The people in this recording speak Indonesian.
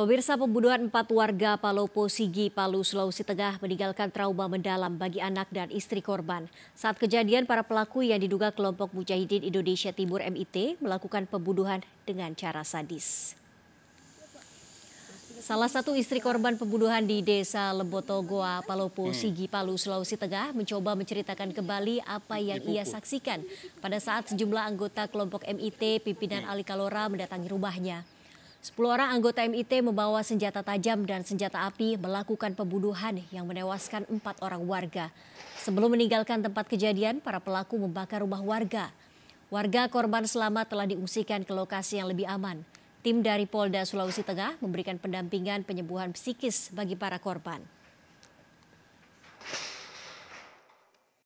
Pemirsa pembunuhan empat warga Palopo Sigi, Palu, Sulawesi Tengah meninggalkan trauma mendalam bagi anak dan istri korban. Saat kejadian, para pelaku yang diduga kelompok Mujahidin Indonesia Timur MIT melakukan pembunuhan dengan cara sadis. Salah satu istri korban pembunuhan di desa Lebotogoa, Palopo, hmm. Sigi, Palu, Sulawesi Tengah mencoba menceritakan kembali apa yang ia saksikan pada saat sejumlah anggota kelompok MIT pimpinan hmm. Ali Kalora mendatangi rumahnya. Sepuluh orang anggota MIT membawa senjata tajam dan senjata api melakukan pembunuhan yang menewaskan empat orang warga. Sebelum meninggalkan tempat kejadian, para pelaku membakar rumah warga. Warga korban selamat telah diungsikan ke lokasi yang lebih aman. Tim dari Polda Sulawesi Tengah memberikan pendampingan penyembuhan psikis bagi para korban.